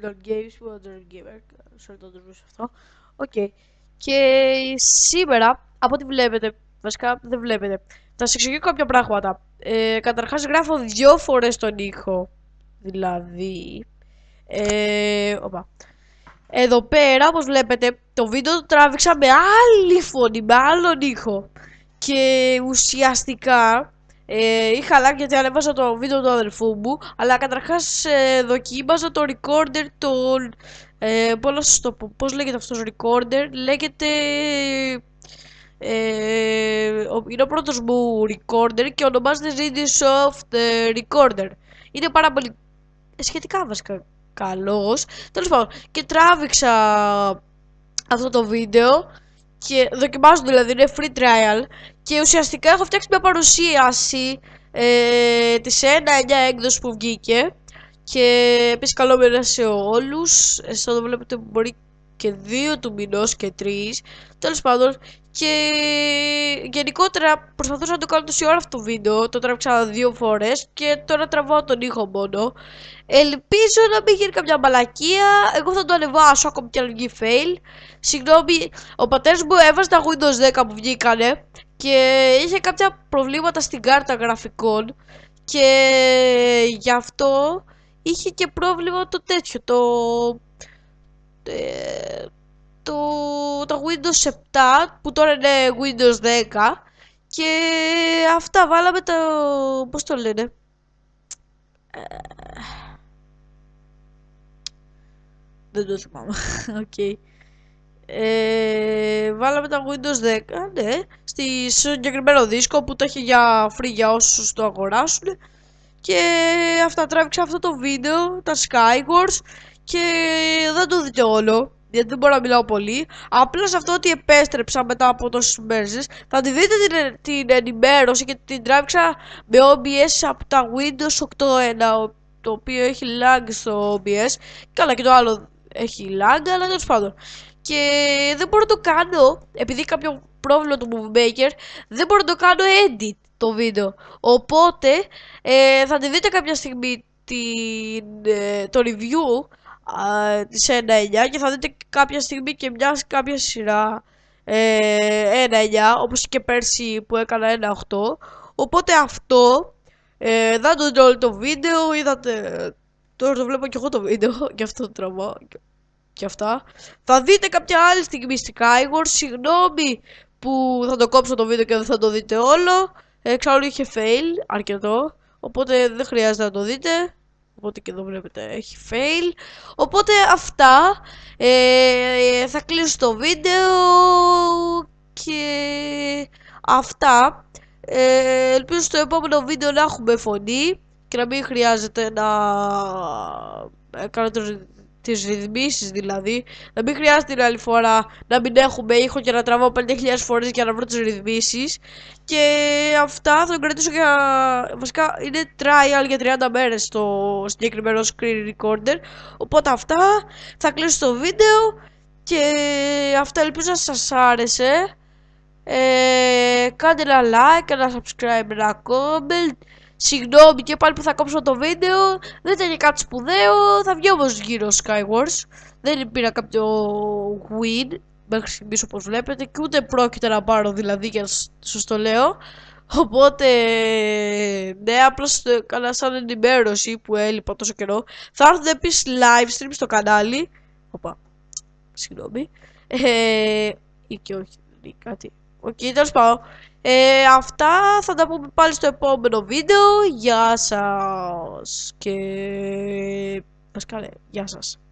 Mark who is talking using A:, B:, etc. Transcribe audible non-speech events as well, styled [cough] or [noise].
A: the Games the Gamer. Sorry, το αυτό. Οκ. Okay. Και σήμερα, από ό,τι βλέπετε, βασικά δεν βλέπετε, θα σας εξηγήσω κάποια πράγματα. Ε, Καταρχάς, γράφω δύο φορές τον ήχο. Δηλαδή. Ε, οπα. Εδώ πέρα, όπως βλέπετε, το βίντεο το τράβηξα με άλλη φωνή, με άλλον ήχο. Και ουσιαστικά ε, είχα lag γιατί ανέβαζα το βίντεο του αδελφού μου Αλλά καταρχάς ε, δοκίμαζα το recorder το, ε, πώς, το, πώς λέγεται αυτός recorder Λέγεται ε, Είναι ο πρώτος μου recorder και ονομάζεται Soft ε, Recorder Είναι πάρα πολύ ε, σχετικά βασικά καλός Τέλος πάντων και τράβηξα αυτό το βίντεο και δοκιμάζουν δηλαδή, είναι free trial και ουσιαστικά έχω φτιάξει μια παρουσίαση ε, της 1-9 έκδοσης που βγήκε και επίσης καλό μέρα σε όλους, εσάς το βλέπετε που μπορεί και 2 του μηνός και 3. Τέλος πάντων, και γενικότερα προσπαθούσα να το κάνω τόση ώρα αυτό το βίντεο. Το τράβηξα δύο φορές και τώρα τραβάω τον ήχο μόνο. Ελπίζω να μην γίνει καμιά μαλακία. Εγώ θα το ανεβάσω ακόμη και αν βγει fail. Συγγνώμη, ο πατέρας μου έβαζε τα Windows 10 που βγήκανε και είχε κάποια προβλήματα στην κάρτα γραφικών και γι' αυτό είχε και πρόβλημα το τέτοιο, το ε, το, το Windows 7 που τώρα είναι Windows 10 και αυτά βάλαμε το... πώς το λένε ε, δεν το θυμάμαι, [laughs] οκ ε, Βάλαμε τα Windows 10, ναι Στη συγκεκριμένο δίσκο που το έχει για free για όσους το αγοράσουν Και αυτά τράβηξα αυτό το βίντεο, τα Skywars και δεν το δείτε όλο. Γιατί δεν μπορώ να μιλάω πολύ. σε αυτό ότι επέστρεψα μετά από τόσες μέρες. Θα τη δείτε την, ενημέρωση και την τράβηξα με OBS από τα Windows 8.1 το οποίο έχει lag στο OBS. Καλά και το άλλο έχει lag, αλλά τέλος πάντων. Και δεν μπορώ να το κάνω, επειδή κάποιο πρόβλημα του Movie Maker, δεν μπορώ να το κάνω edit το βίντεο. Οπότε ε, θα τη δείτε κάποια στιγμή την, ε, το review σε 1 9 και θα δείτε κάποια στιγμή και μια κάποια σειρά ε, 9 όπως και πέρσι που έκανα ένα 8 οπότε αυτό ε, δείτε όλο το βίντεο είδατε τώρα το βλέπω και εγώ το βίντεο Και [laughs] αυτό το τραβώ και, αυτά θα δείτε κάποια άλλη στιγμή Skyward συγγνώμη που θα το κόψω το βίντεο και δεν θα το δείτε όλο εξάλλου είχε fail αρκετό οπότε δεν χρειάζεται να το δείτε Οπότε και εδώ βλέπετε έχει fail. Οπότε αυτά. Ε, θα κλείσω το βίντεο και αυτά. Ε, ελπίζω στο επόμενο βίντεο να έχουμε φωνή και να μην χρειάζεται να κάνω το τις ρυθμίσεις δηλαδή, να μην χρειάζεται την άλλη φορά να μην έχουμε ήχο και να τραβώ 5.000 φορές για να βρω τις ρυθμίσεις και αυτά θα το κρατήσω για, βασικά είναι trial για 30 μέρες το συγκεκριμένο screen recorder οπότε αυτά, θα κλείσω το βίντεο και αυτά ελπίζω να σας άρεσε ε, κάντε ένα like, ένα subscribe, ένα comment Συγγνώμη και πάλι που θα κόψω το βίντεο. Δεν ήταν κάτι σπουδαίο. Θα βγει όμως γύρω Skywars. Δεν πήρα κάποιο win μέχρι στιγμής όπως βλέπετε. Και ούτε πρόκειται να πάρω δηλαδή για να σας το λέω. Οπότε, ναι, απλώς ε, καλά σαν ενημέρωση που έλειπα τόσο καιρό. Θα έρθουν επίσης live stream στο κανάλι. Οπα. Συγγνώμη. Ε, ή και όχι, κάτι. Οκ, okay, τέλος ε, αυτά θα τα πούμε πάλι στο επόμενο βίντεο. Γεια σας και... Πασκάλε, γεια σας.